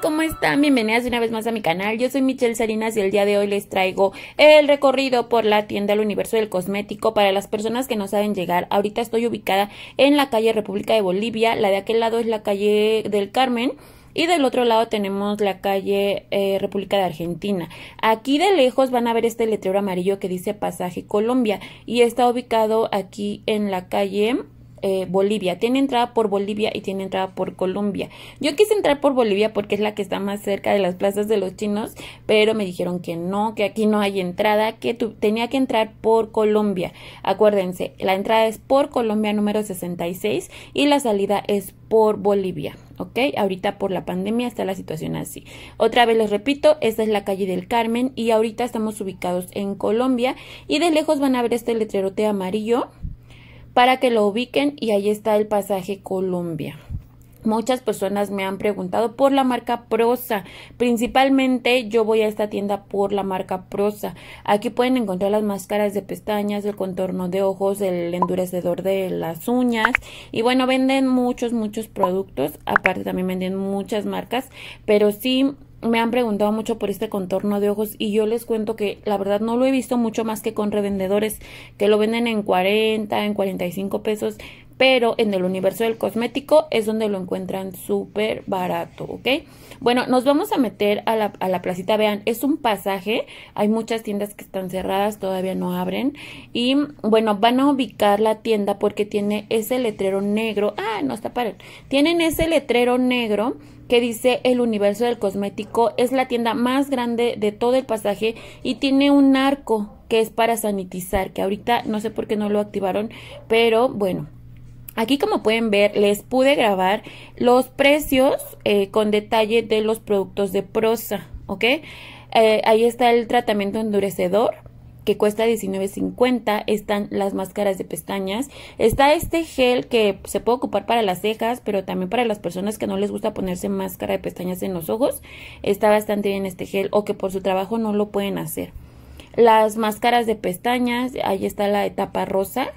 ¿cómo están? Bienvenidas una vez más a mi canal. Yo soy Michelle Sarinas y el día de hoy les traigo el recorrido por la tienda El Universo del Cosmético para las personas que no saben llegar. Ahorita estoy ubicada en la calle República de Bolivia, la de aquel lado es la calle del Carmen. Y del otro lado tenemos la calle eh, República de Argentina. Aquí de lejos van a ver este letrero amarillo que dice Pasaje Colombia y está ubicado aquí en la calle eh, Bolivia. Tiene entrada por Bolivia y tiene entrada por Colombia. Yo quise entrar por Bolivia porque es la que está más cerca de las plazas de los chinos, pero me dijeron que no, que aquí no hay entrada, que tenía que entrar por Colombia. Acuérdense, la entrada es por Colombia número 66 y la salida es por Bolivia. ¿ok? Ahorita por la pandemia está la situación así. Otra vez les repito, esta es la calle del Carmen y ahorita estamos ubicados en Colombia y de lejos van a ver este letrerote amarillo para que lo ubiquen y ahí está el pasaje Colombia. Muchas personas me han preguntado por la marca Prosa. Principalmente yo voy a esta tienda por la marca Prosa. Aquí pueden encontrar las máscaras de pestañas, el contorno de ojos, el endurecedor de las uñas. Y bueno, venden muchos, muchos productos. Aparte también venden muchas marcas. Pero sí me han preguntado mucho por este contorno de ojos y yo les cuento que la verdad no lo he visto mucho más que con revendedores que lo venden en 40, en 45 pesos pero en el universo del cosmético es donde lo encuentran súper barato, ¿ok? Bueno, nos vamos a meter a la, a placita, vean, es un pasaje, hay muchas tiendas que están cerradas, todavía no abren, y bueno, van a ubicar la tienda porque tiene ese letrero negro, ah, no está parado. tienen ese letrero negro que dice el universo del cosmético, es la tienda más grande de todo el pasaje y tiene un arco que es para sanitizar, que ahorita no sé por qué no lo activaron, pero bueno, Aquí como pueden ver les pude grabar los precios eh, con detalle de los productos de prosa, ¿ok? Eh, ahí está el tratamiento endurecedor que cuesta $19.50, están las máscaras de pestañas, está este gel que se puede ocupar para las cejas, pero también para las personas que no les gusta ponerse máscara de pestañas en los ojos, está bastante bien este gel o que por su trabajo no lo pueden hacer las máscaras de pestañas, ahí está la etapa rosa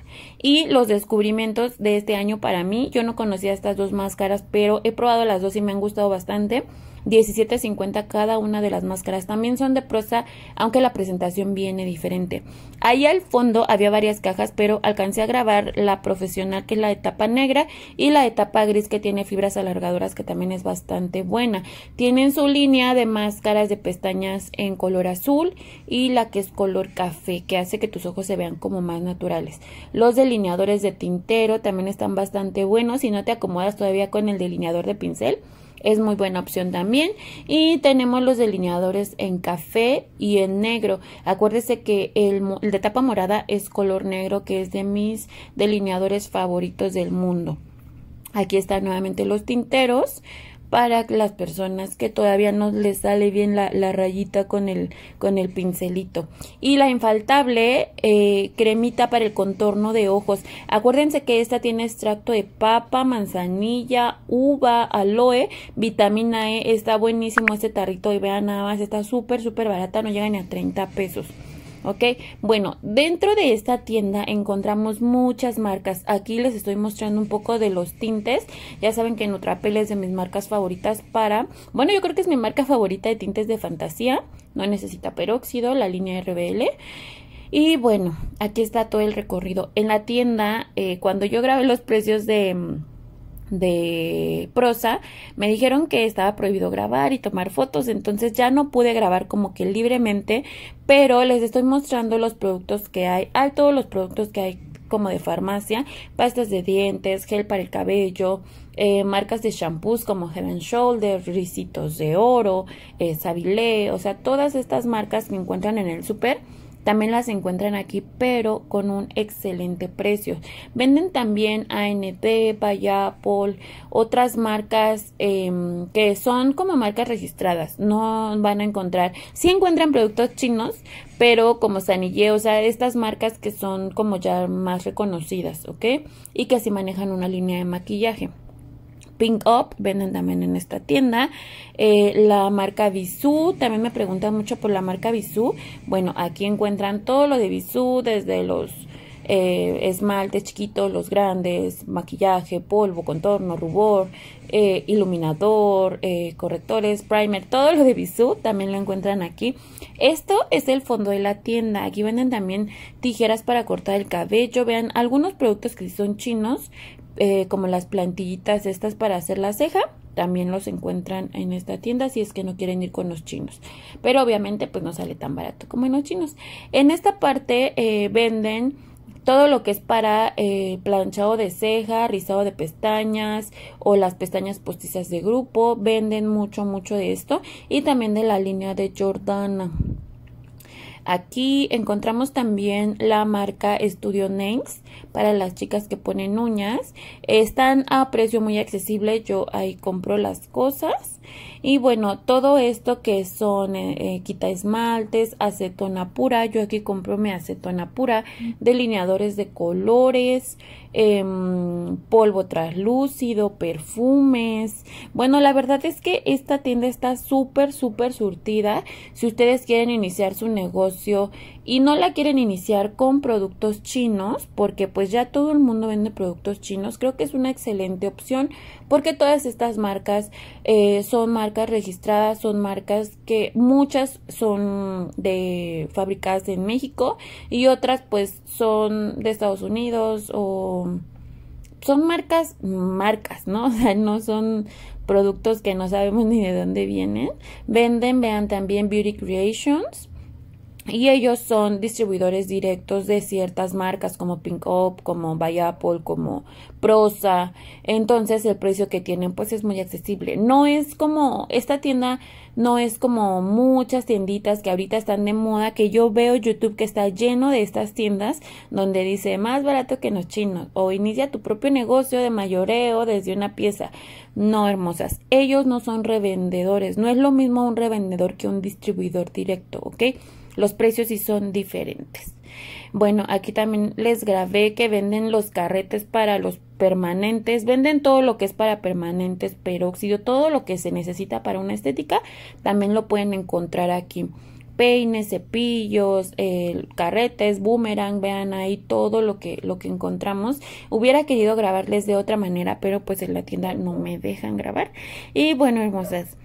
y los descubrimientos de este año para mí. Yo no conocía estas dos máscaras, pero he probado las dos y me han gustado bastante. 17.50 cada una de las máscaras. También son de prosa, aunque la presentación viene diferente. Ahí al fondo había varias cajas, pero alcancé a grabar la profesional, que es la etapa negra, y la etapa gris, que tiene fibras alargadoras, que también es bastante buena. Tienen su línea de máscaras de pestañas en color azul y la que es color café, que hace que tus ojos se vean como más naturales. Los delineadores de tintero también están bastante buenos. Si no te acomodas todavía con el delineador de pincel, es muy buena opción también. Y tenemos los delineadores en café y en negro. Acuérdese que el, el de tapa morada es color negro, que es de mis delineadores favoritos del mundo. Aquí están nuevamente los tinteros para las personas que todavía no les sale bien la, rayita con el, con el pincelito. Y la infaltable eh, cremita para el contorno de ojos. Acuérdense que esta tiene extracto de papa, manzanilla, uva, aloe, vitamina E. Está buenísimo este tarrito y vean nada más, está súper, súper barata, no llega ni a 30 pesos. ¿ok? Bueno, dentro de esta tienda encontramos muchas marcas. Aquí les estoy mostrando un poco de los tintes. Ya saben que Nutrapel es de mis marcas favoritas para... Bueno, yo creo que es mi marca favorita de tintes de fantasía. No necesita peróxido, la línea RBL. Y bueno, aquí está todo el recorrido. En la tienda, eh, cuando yo grabé los precios de mm, de prosa, me dijeron que estaba prohibido grabar y tomar fotos, entonces ya no pude grabar como que libremente, pero les estoy mostrando los productos que hay, hay todos los productos que hay como de farmacia, pastas de dientes, gel para el cabello, eh, marcas de shampoos como Heaven Shoulders Shoulder, Ricitos de Oro, eh, o sea, todas estas marcas que encuentran en el super también las encuentran aquí, pero con un excelente precio. Venden también ANT, Payapol, otras marcas em, que son como marcas registradas. No van a encontrar, sí encuentran productos chinos, pero como Sanille, o sea, estas marcas que son como ya más reconocidas, ¿ok? Y que así manejan una línea de maquillaje. Pink Up, venden también en esta tienda. Eh, la marca Bisú, también me preguntan mucho por la marca Bisú. Bueno, aquí encuentran todo lo de Bisú, desde los eh, esmaltes chiquitos, los grandes, maquillaje, polvo, contorno, rubor, eh, iluminador, correctores, primer, todo lo de Bisú también lo encuentran aquí. Esto es el fondo de la tienda. Aquí venden también tijeras para cortar el cabello. Vean algunos productos que son chinos eh, como las plantillitas estas para hacer la ceja también los encuentran en esta tienda si es que no quieren ir con los chinos. Pero obviamente pues no sale tan barato como en los chinos. En esta parte eh, venden todo lo que es para eh, planchado de ceja, rizado de pestañas o las pestañas postizas de grupo. Venden mucho, mucho de esto y también de la línea de Jordana. Aquí encontramos también la marca Studio Names para las chicas que ponen uñas. Están a precio muy accesible, yo ahí compro las cosas. Y bueno, todo esto que son eh, eh, quita esmaltes, acetona pura, yo aquí compro mi acetona pura, delineadores de colores, em, polvo traslúcido, perfumes. Bueno, la verdad es que esta tienda está súper, súper surtida. Si ustedes quieren iniciar su negocio y no la quieren iniciar con productos chinos porque pues ya todo el mundo vende productos chinos creo que es una excelente opción porque todas estas marcas eh, son marcas registradas son marcas que muchas son de fabricadas en México y otras pues son de Estados Unidos o son marcas, marcas, ¿no? O sea, no son productos que no sabemos ni de dónde vienen. Venden, vean también Beauty Creations, y ellos son distribuidores directos de ciertas marcas como Pink Up, como Vayapol, Apple, como Prosa. Entonces el precio que tienen pues es muy accesible. No es como esta tienda no es como muchas tienditas que ahorita están de moda que yo veo YouTube que está lleno de estas tiendas donde dice más barato que los chinos o inicia tu propio negocio de mayoreo desde una pieza. No, hermosas, ellos no son revendedores, no es lo mismo un revendedor que un distribuidor directo, ¿ok? los precios sí son diferentes. Bueno, aquí también les grabé que venden los carretes para los permanentes, venden todo lo que es para permanentes, peróxido, todo lo que se necesita para una estética, también lo pueden encontrar aquí. Peines, cepillos, eh, carretes, boomerang, vean ahí todo lo que, lo que encontramos. Hubiera querido grabarles de otra manera, pero pues en la tienda no me dejan grabar. Y bueno, hermosas.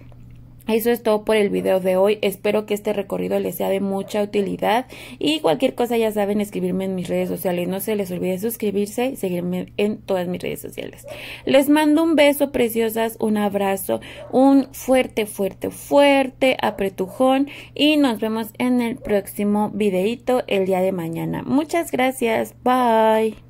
Eso es todo por el video de hoy. Espero que este recorrido les sea de mucha utilidad. Y cualquier cosa ya saben, escribirme en mis redes sociales. No se les olvide suscribirse y seguirme en todas mis redes sociales. Les mando un beso, preciosas, un abrazo, un fuerte, fuerte, fuerte apretujón. Y nos vemos en el próximo videito el día de mañana. Muchas gracias. Bye.